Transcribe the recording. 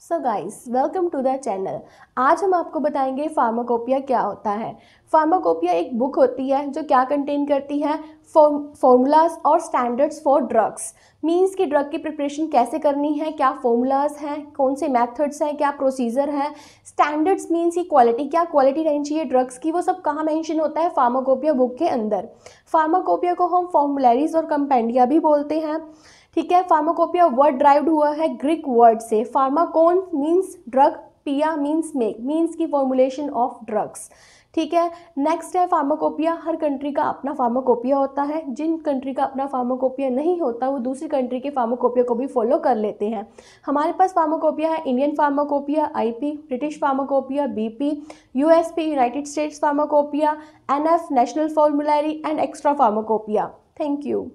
so guys welcome to the channel आज हम आपको बताएंगे फार्माकोपिया क्या होता है फार्माकोपिया एक बुक होती है जो क्या कंटेन करती है फॉर्मूलाज और स्टैंडर्ड्स फॉर ड्रग्स मींस कि ड्रग की प्रिपरेशन कैसे करनी है क्या फॉर्मूलाज हैं कौन से मेथड्स हैं क्या प्रोसीजर है स्टैंडर्ड्स मींस की क्वालिटी क्या क्वालिटी रहनी चाहिए ड्रग्स की वो सब कहाँ मेंशन होता है फार्माकोपिया बुक के अंदर फार्माकोपिया को हम फॉर्मुलरीज और कंपेंडिया भी बोलते हैं ठीक है फार्माकोपिया वर्ड ड्राइव्ड हुआ है ग्रीक वर्ड से pharmakon means drug poeia means make means की फॉर्मुलेशन ऑफ ड्रग्स ठीक है नेक्स्ट है फार्माकोपिया हर कंट्री का अपना फार्माकोपिया होता है जिन कंट्री का अपना फार्माकोपिया नहीं होता वो दूसरी कंट्री के फार्माकोपिया को भी फॉलो कर लेते हैं हमारे पास फार्माकोपिया है Indian pharmacopoeia IP British pharmacopoeia BP USP United States pharmacopoeia NF national formulary and extra pharmacopoeia thank you